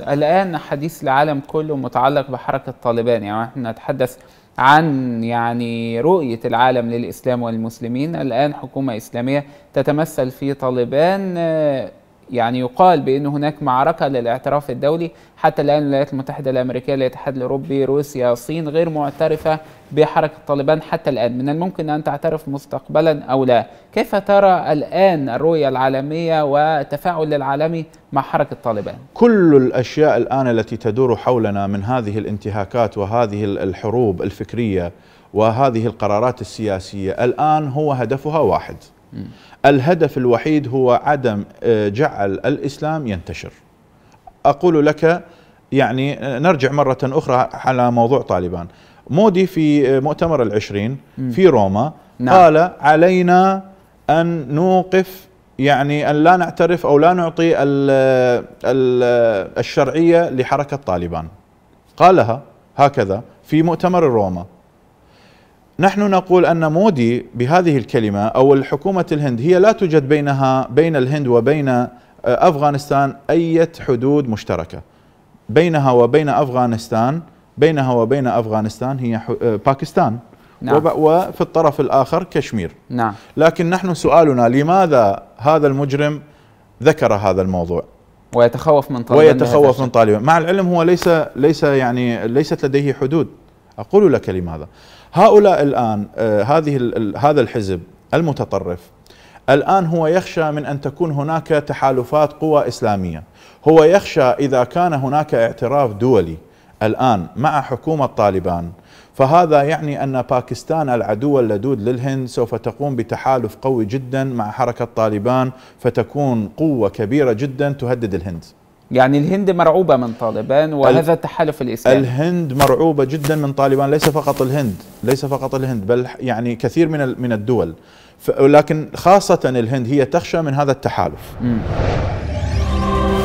الآن حديث العالم كله متعلق بحركة طالبان يعني احنا نتحدث عن يعني رؤية العالم للإسلام والمسلمين الآن حكومة إسلامية تتمثل في طالبان آه، يعني يقال بأن هناك معركة للاعتراف الدولي حتى الآن الولايات المتحدة الأمريكية الاتحاد الأوروبي روسيا الصين غير معترفة بحركة طالبان حتى الآن من الممكن أن تعترف مستقبلا أو لا كيف ترى الآن الرؤية العالمية والتفاعل العالمي مع حركة طالبان كل الأشياء الآن التي تدور حولنا من هذه الانتهاكات وهذه الحروب الفكرية وهذه القرارات السياسية الآن هو هدفها واحد الهدف الوحيد هو عدم آه، جعل الإسلام ينتشر أقول لك يعني آه، نرجع مرة أخرى على موضوع طالبان مودي في آه، مؤتمر العشرين في روما نعم. قال علينا أن نوقف يعني أن لا نعترف أو لا نعطي الشرعية لحركة طالبان قالها هكذا في مؤتمر روما نحن نقول أن مودي بهذه الكلمة أو الحكومة الهند هي لا توجد بينها بين الهند وبين آه، أفغانستان أي حدود مشتركة بينها وبين أفغانستان بينها وبين أفغانستان هي آه، باكستان نعم. وفي الطرف الآخر كشمير نعم. لكن نحن سؤالنا لماذا هذا المجرم ذكر هذا الموضوع ويتخوف من طالبان ويتخوف من طالبان مع العلم هو ليس ليس يعني ليست لديه حدود أقول لك لماذا هؤلاء الآن آه، هذه هذا الحزب المتطرف الآن هو يخشى من أن تكون هناك تحالفات قوى إسلامية هو يخشى إذا كان هناك اعتراف دولي الآن مع حكومة طالبان فهذا يعني أن باكستان العدو اللدود للهند سوف تقوم بتحالف قوي جدا مع حركة طالبان فتكون قوة كبيرة جدا تهدد الهند يعني الهند مرعوبة من طالبان وهذا التحالف الإسلامي الهند مرعوبة جدا من طالبان ليس فقط الهند ليس فقط الهند بل يعني كثير من من الدول ولكن خاصة الهند هي تخشى من هذا التحالف م.